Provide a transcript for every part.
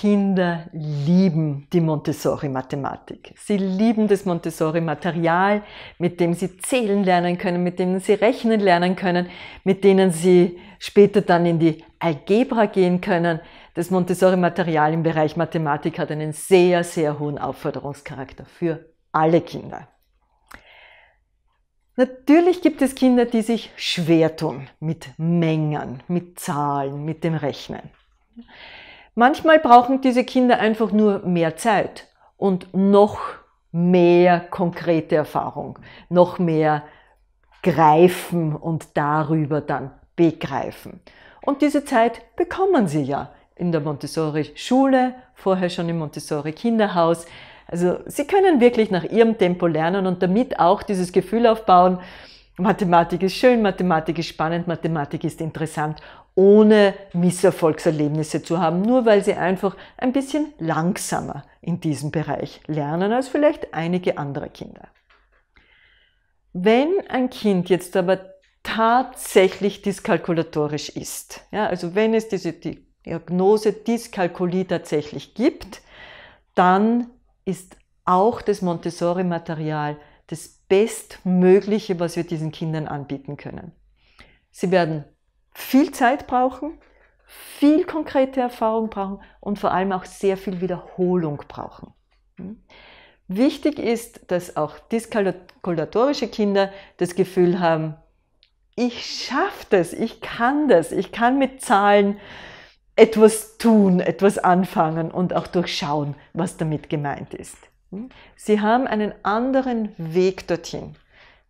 Kinder lieben die Montessori-Mathematik. Sie lieben das Montessori-Material, mit dem sie zählen lernen können, mit dem sie rechnen lernen können, mit denen sie später dann in die Algebra gehen können. Das Montessori-Material im Bereich Mathematik hat einen sehr, sehr hohen Aufforderungscharakter für alle Kinder. Natürlich gibt es Kinder, die sich schwer tun mit Mengen, mit Zahlen, mit dem Rechnen. Manchmal brauchen diese Kinder einfach nur mehr Zeit und noch mehr konkrete Erfahrung, noch mehr greifen und darüber dann begreifen. Und diese Zeit bekommen sie ja in der Montessori-Schule, vorher schon im Montessori-Kinderhaus. Also sie können wirklich nach ihrem Tempo lernen und damit auch dieses Gefühl aufbauen, Mathematik ist schön, Mathematik ist spannend, Mathematik ist interessant, ohne Misserfolgserlebnisse zu haben, nur weil sie einfach ein bisschen langsamer in diesem Bereich lernen als vielleicht einige andere Kinder. Wenn ein Kind jetzt aber tatsächlich diskalkulatorisch ist, ja, also wenn es diese Diagnose Diskalkulie tatsächlich gibt, dann ist auch das Montessori-Material das Bestmögliche, was wir diesen Kindern anbieten können. Sie werden viel Zeit brauchen, viel konkrete Erfahrung brauchen und vor allem auch sehr viel Wiederholung brauchen. Hm? Wichtig ist, dass auch dyskalkulatorische Kinder das Gefühl haben, ich schaffe das, ich kann das, ich kann mit Zahlen etwas tun, etwas anfangen und auch durchschauen, was damit gemeint ist. Sie haben einen anderen Weg dorthin.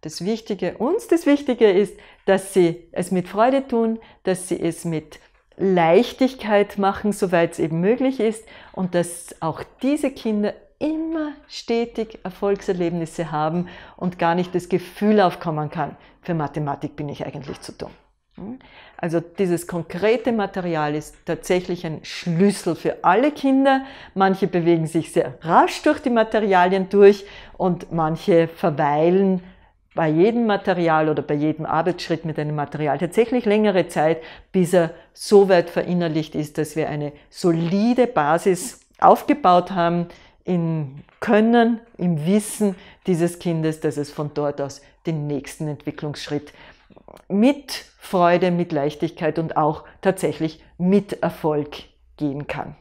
Das Wichtige uns, das Wichtige ist, dass Sie es mit Freude tun, dass Sie es mit Leichtigkeit machen, soweit es eben möglich ist und dass auch diese Kinder immer stetig Erfolgserlebnisse haben und gar nicht das Gefühl aufkommen kann, für Mathematik bin ich eigentlich zu dumm. Hm? Also dieses konkrete Material ist tatsächlich ein Schlüssel für alle Kinder. Manche bewegen sich sehr rasch durch die Materialien durch und manche verweilen bei jedem Material oder bei jedem Arbeitsschritt mit einem Material tatsächlich längere Zeit, bis er so weit verinnerlicht ist, dass wir eine solide Basis aufgebaut haben im Können, im Wissen dieses Kindes, dass es von dort aus den nächsten Entwicklungsschritt mit Freude, mit Leichtigkeit und auch tatsächlich mit Erfolg gehen kann.